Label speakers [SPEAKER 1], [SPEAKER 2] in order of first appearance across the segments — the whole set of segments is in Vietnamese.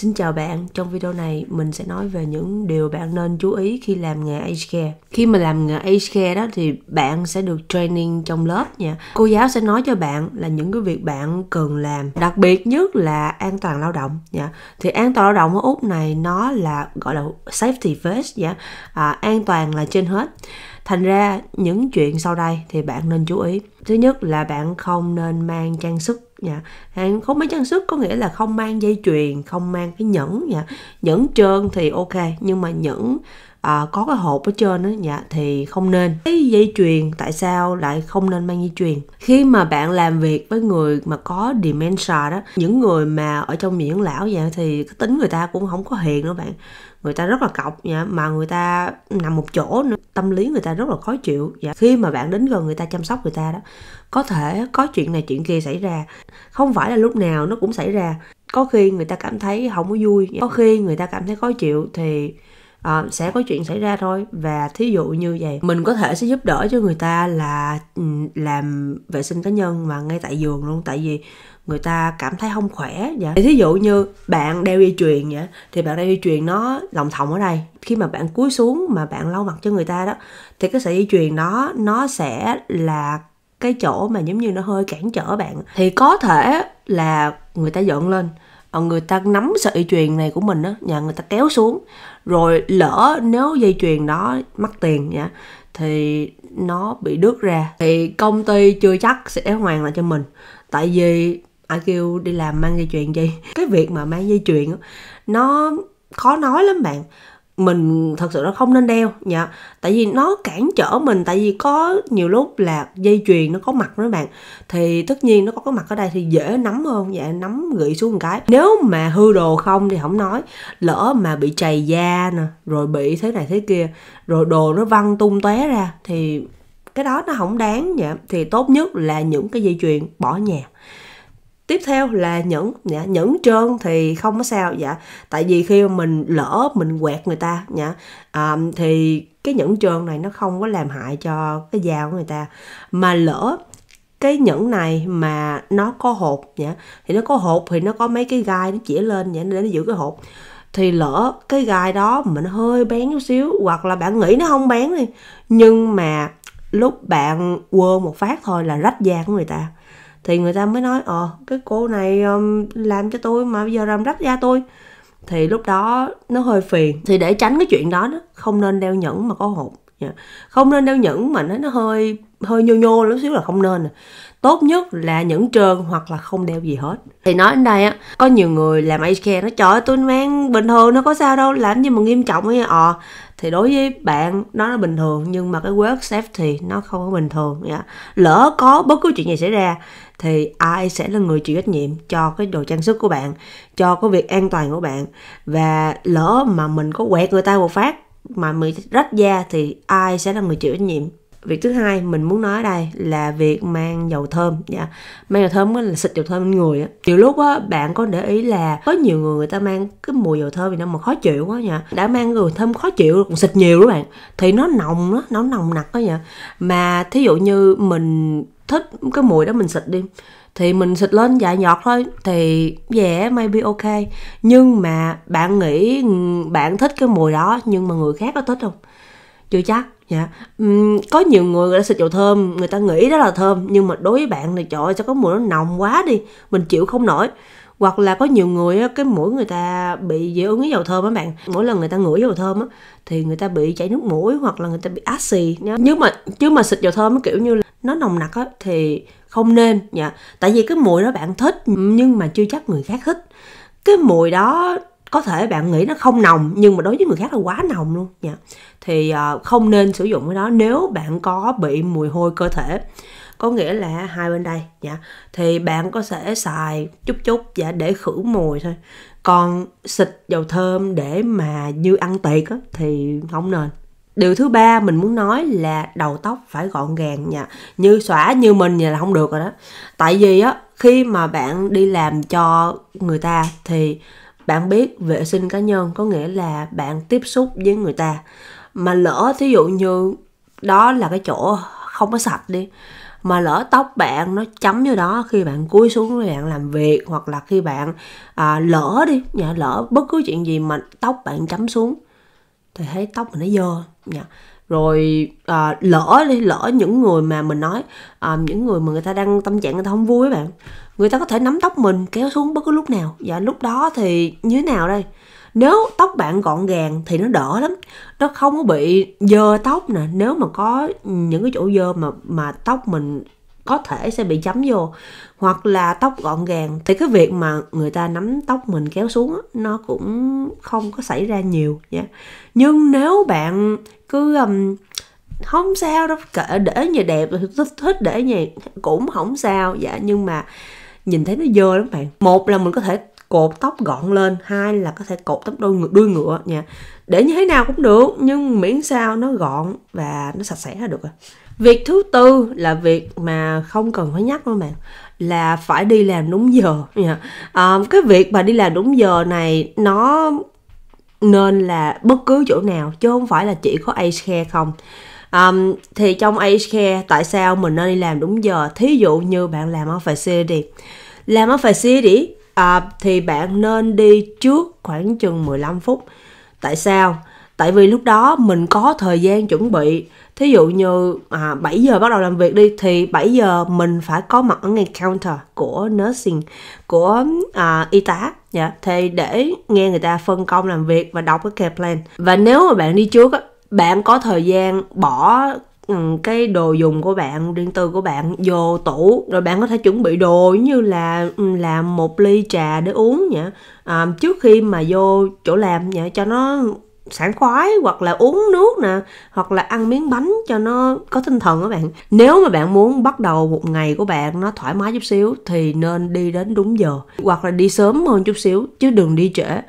[SPEAKER 1] Xin chào bạn, trong video này mình sẽ nói về những điều bạn nên chú ý khi làm nghề age care. Khi mà làm nghề age care đó thì bạn sẽ được training trong lớp nha. Cô giáo sẽ nói cho bạn là những cái việc bạn cần làm, đặc biệt nhất là an toàn lao động nha. Thì an toàn lao động ở Úc này nó là gọi là safety first nha. À, an toàn là trên hết. Thành ra những chuyện sau đây thì bạn nên chú ý. Thứ nhất là bạn không nên mang trang sức dạ hàng không mấy trang sức có nghĩa là không mang dây chuyền không mang cái nhẫn dạ nhẫn trơn thì ok nhưng mà nhẫn à, có cái hộp ở trên đó dạ thì không nên cái dây chuyền tại sao lại không nên mang dây chuyền khi mà bạn làm việc với người mà có dementia đó những người mà ở trong dưỡng lão dạ thì cái tính người ta cũng không có hiền nữa bạn người ta rất là cọc dạ, mà người ta nằm một chỗ nữa tâm lý người ta rất là khó chịu dạ. khi mà bạn đến gần người ta chăm sóc người ta đó có thể có chuyện này chuyện kia xảy ra không phải là lúc nào nó cũng xảy ra có khi người ta cảm thấy không có vui dạ. có khi người ta cảm thấy khó chịu thì à, sẽ có chuyện xảy ra thôi và thí dụ như vậy mình có thể sẽ giúp đỡ cho người ta là ừ, làm vệ sinh cá nhân mà ngay tại giường luôn tại vì người ta cảm thấy không khỏe dạ thí dụ như bạn đeo dây chuyền vậy thì bạn đeo dây chuyền nó lòng thòng ở đây khi mà bạn cúi xuống mà bạn lau mặt cho người ta đó thì cái sợi dây chuyền đó nó sẽ là cái chỗ mà giống như nó hơi cản trở bạn thì có thể là người ta giận lên ờ, người ta nắm sợi chuyền này của mình á nhà người ta kéo xuống rồi lỡ nếu dây chuyền đó mắc tiền nha thì nó bị đứt ra thì công ty chưa chắc sẽ hoàn lại cho mình tại vì ai kêu đi làm mang dây chuyền gì cái việc mà mang dây chuyền nó khó nói lắm bạn mình thật sự nó không nên đeo nha dạ. tại vì nó cản trở mình tại vì có nhiều lúc là dây chuyền nó có mặt đó bạn thì tất nhiên nó có cái mặt ở đây thì dễ nắm hơn dạ nắm gửi xuống một cái nếu mà hư đồ không thì không nói lỡ mà bị chày da nè rồi bị thế này thế kia rồi đồ nó văng tung tóe ra thì cái đó nó không đáng dạ thì tốt nhất là những cái dây chuyền bỏ nhà tiếp theo là nhẫn dạ, nhẫn trơn thì không có sao dạ tại vì khi mình lỡ mình quẹt người ta dạ à, thì cái nhẫn trơn này nó không có làm hại cho cái da của người ta mà lỡ cái nhẫn này mà nó có hột dạ thì nó có hột thì nó có mấy cái gai nó chĩa lên dạ để nó giữ cái hột thì lỡ cái gai đó mình hơi bén chút xíu hoặc là bạn nghĩ nó không bén đi nhưng mà lúc bạn quơ một phát thôi là rách da của người ta thì người ta mới nói ờ cái cô này um, làm cho tôi mà bây giờ làm rách da tôi thì lúc đó nó hơi phiền thì để tránh cái chuyện đó, đó không nên đeo nhẫn mà có hộp dạ. không nên đeo nhẫn mà nó nó hơi hơi nhô nhô lắm xíu là không nên tốt nhất là nhẫn trơn hoặc là không đeo gì hết thì nói đến đây á có nhiều người làm age care nó trời tôi mang bình thường nó có sao đâu làm gì mà nghiêm trọng ấy ờ thì đối với bạn nó là bình thường nhưng mà cái work safety nó không có bình thường yeah. Dạ. lỡ có bất cứ chuyện gì xảy ra thì ai sẽ là người chịu trách nhiệm cho cái đồ trang sức của bạn cho cái việc an toàn của bạn và lỡ mà mình có quẹt người ta một phát mà mình rách da thì ai sẽ là người chịu trách nhiệm việc thứ hai mình muốn nói đây là việc mang dầu thơm nha dạ, yeah. mang dầu thơm là xịt dầu thơm lên người á nhiều lúc á bạn có để ý là có nhiều người người ta mang cái mùi dầu thơm vì nó mà khó chịu quá nha đã mang người thơm khó chịu còn xịt nhiều đó bạn thì nó nồng đó nó nồng nặc đó nha mà thí dụ như mình thích cái mùi đó mình xịt đi thì mình xịt lên dạ nhọt thôi thì yeah maybe ok nhưng mà bạn nghĩ bạn thích cái mùi đó nhưng mà người khác có thích không chưa chắc dạ uhm, có nhiều người người ta xịt dầu thơm người ta nghĩ đó là thơm nhưng mà đối với bạn thì trời ơi sao có mùi nó nồng quá đi mình chịu không nổi hoặc là có nhiều người cái mũi người ta bị dị ứng với dầu thơm á bạn mỗi lần người ta ngửi dầu thơm á thì người ta bị chảy nước mũi hoặc là người ta bị ác axi nhưng mà chứ mà xịt dầu thơm kiểu như là nó nồng nặc á thì không nên nha dạ. tại vì cái mùi đó bạn thích nhưng mà chưa chắc người khác thích cái mùi đó có thể bạn nghĩ nó không nồng nhưng mà đối với người khác là quá nồng luôn nha dạ. thì ờ, không nên sử dụng cái đó nếu bạn có bị mùi hôi cơ thể có nghĩa là hai bên đây nha dạ. thì bạn có thể xài chút chút và dạ, để khử mùi thôi còn xịt dầu thơm để mà như ăn tiệc á, thì không nên điều thứ ba mình muốn nói là đầu tóc phải gọn gàng nha như xóa như mình là không được rồi đó tại vì á khi mà bạn đi làm cho người ta thì bạn biết vệ sinh cá nhân có nghĩa là bạn tiếp xúc với người ta mà lỡ thí dụ như đó là cái chỗ không có sạch đi mà lỡ tóc bạn nó chấm vô đó khi bạn cúi xuống khi bạn làm việc hoặc là khi bạn à, lỡ đi nhà lỡ bất cứ chuyện gì mà tóc bạn chấm xuống thì thấy tóc mình nó dơ nhà rồi à, lỡ đi lỡ những người mà mình nói à, những người mà người ta đang tâm trạng người ta không vui bạn người ta có thể nắm tóc mình kéo xuống bất cứ lúc nào và lúc đó thì như thế nào đây nếu tóc bạn gọn gàng thì nó đỡ lắm nó không có bị dơ tóc nè nếu mà có những cái chỗ dơ mà mà tóc mình có thể sẽ bị chấm vô hoặc là tóc gọn gàng thì cái việc mà người ta nắm tóc mình kéo xuống nó cũng không có xảy ra nhiều nha nhưng nếu bạn cứ um, không sao đâu kệ để như đẹp thích, thích để như cũng không sao dạ nhưng mà nhìn thấy nó dơ lắm bạn một là mình có thể cột tóc gọn lên hai là có thể cột tóc đôi ngựa, đuôi ngựa nha để như thế nào cũng được nhưng miễn sao nó gọn và nó sạch sẽ là được rồi việc thứ tư là việc mà không cần phải nhắc đâu bạn là phải đi làm đúng giờ nha à, cái việc mà đi làm đúng giờ này nó nên là bất cứ chỗ nào chứ không phải là chỉ có age care không um, thì trong age care tại sao mình nên đi làm đúng giờ thí dụ như bạn làm ở phải xe làm ở phải xe à, thì bạn nên đi trước khoảng chừng 15 phút. Tại sao? Tại vì lúc đó mình có thời gian chuẩn bị. Thí dụ như à, 7 giờ bắt đầu làm việc đi thì 7 giờ mình phải có mặt ở ngay counter của nursing của à, y tá dạ thì để nghe người ta phân công làm việc và đọc cái care plan. Và nếu mà bạn đi trước á bạn có thời gian bỏ Ừ, cái đồ dùng của bạn điện tử của bạn vô tủ rồi bạn có thể chuẩn bị đồ như là ừ, làm một ly trà để uống nhỉ à, trước khi mà vô chỗ làm nhỉ cho nó sảng khoái hoặc là uống nước nè hoặc là ăn miếng bánh cho nó có tinh thần các bạn nếu mà bạn muốn bắt đầu một ngày của bạn nó thoải mái chút xíu thì nên đi đến đúng giờ hoặc là đi sớm hơn chút xíu chứ đừng đi trễ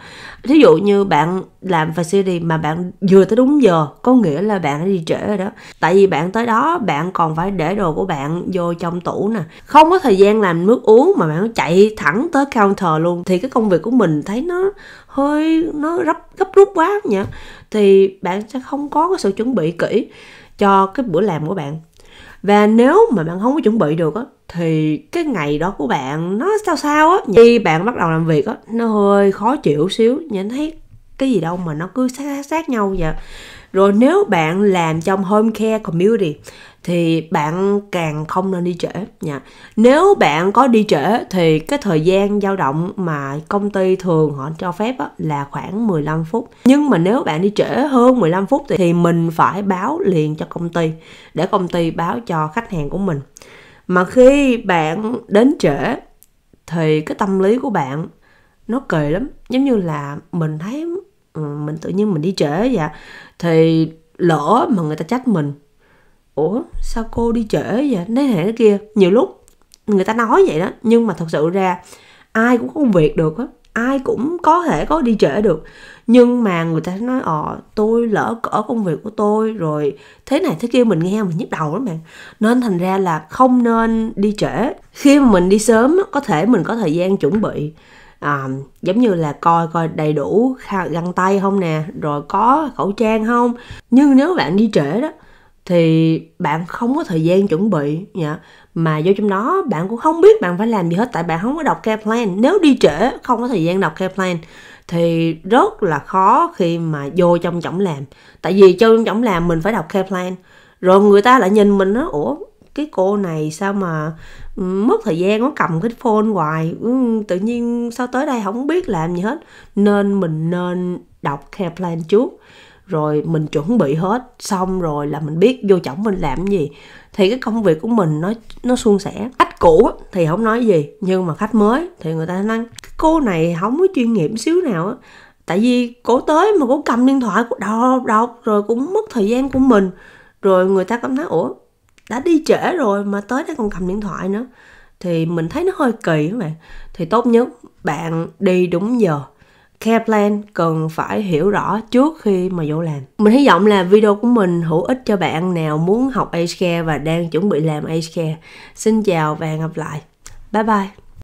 [SPEAKER 1] thí dụ như bạn làm facility mà bạn vừa tới đúng giờ có nghĩa là bạn đã đi trễ rồi đó tại vì bạn tới đó bạn còn phải để đồ của bạn vô trong tủ nè không có thời gian làm nước uống mà bạn chạy thẳng tới counter luôn thì cái công việc của mình thấy nó hơi nó gấp gấp rút quá nhỉ thì bạn sẽ không có cái sự chuẩn bị kỹ cho cái bữa làm của bạn và nếu mà bạn không có chuẩn bị được á thì cái ngày đó của bạn nó sao sao á khi bạn bắt đầu làm việc á nó hơi khó chịu xíu nhìn thấy cái gì đâu mà nó cứ sát sát, sát nhau vậy rồi nếu bạn làm trong home care community thì bạn càng không nên đi trễ nha. Dạ. Nếu bạn có đi trễ thì cái thời gian dao động mà công ty thường họ cho phép á, là khoảng 15 phút. Nhưng mà nếu bạn đi trễ hơn 15 phút thì, mình phải báo liền cho công ty để công ty báo cho khách hàng của mình. Mà khi bạn đến trễ thì cái tâm lý của bạn nó kỳ lắm, giống như là mình thấy ừ, mình tự nhiên mình đi trễ vậy thì lỡ mà người ta trách mình ủa sao cô đi trễ vậy thế này thế kia nhiều lúc người ta nói vậy đó nhưng mà thật sự ra ai cũng có công việc được á ai cũng có thể có đi trễ được nhưng mà người ta nói ờ tôi lỡ cỡ công việc của tôi rồi thế này thế kia mình nghe mình nhức đầu lắm bạn nên thành ra là không nên đi trễ khi mà mình đi sớm có thể mình có thời gian chuẩn bị à, giống như là coi coi đầy đủ găng tay không nè rồi có khẩu trang không nhưng nếu bạn đi trễ đó thì bạn không có thời gian chuẩn bị dạ. mà vô trong đó bạn cũng không biết bạn phải làm gì hết tại bạn không có đọc care plan nếu đi trễ không có thời gian đọc care plan thì rất là khó khi mà vô trong chổng làm tại vì vô trong chổng làm mình phải đọc care plan rồi người ta lại nhìn mình nó ủa cái cô này sao mà ừ, mất thời gian nó cầm cái phone hoài ừ, tự nhiên sao tới đây không biết làm gì hết nên mình nên đọc care plan trước rồi mình chuẩn bị hết xong rồi là mình biết vô chổng mình làm gì thì cái công việc của mình nó nó suôn sẻ khách cũ thì không nói gì nhưng mà khách mới thì người ta nói cô này không có chuyên nghiệp xíu nào á tại vì cổ tới mà cổ cầm điện thoại cổ đọc đọc rồi cũng mất thời gian của mình rồi người ta cảm thấy ủa đã đi trễ rồi mà tới đã còn cầm điện thoại nữa thì mình thấy nó hơi kỳ các bạn thì tốt nhất bạn đi đúng giờ care plan cần phải hiểu rõ trước khi mà vô làm. Mình hy vọng là video của mình hữu ích cho bạn nào muốn học age care và đang chuẩn bị làm age care. Xin chào và hẹn gặp lại. Bye bye.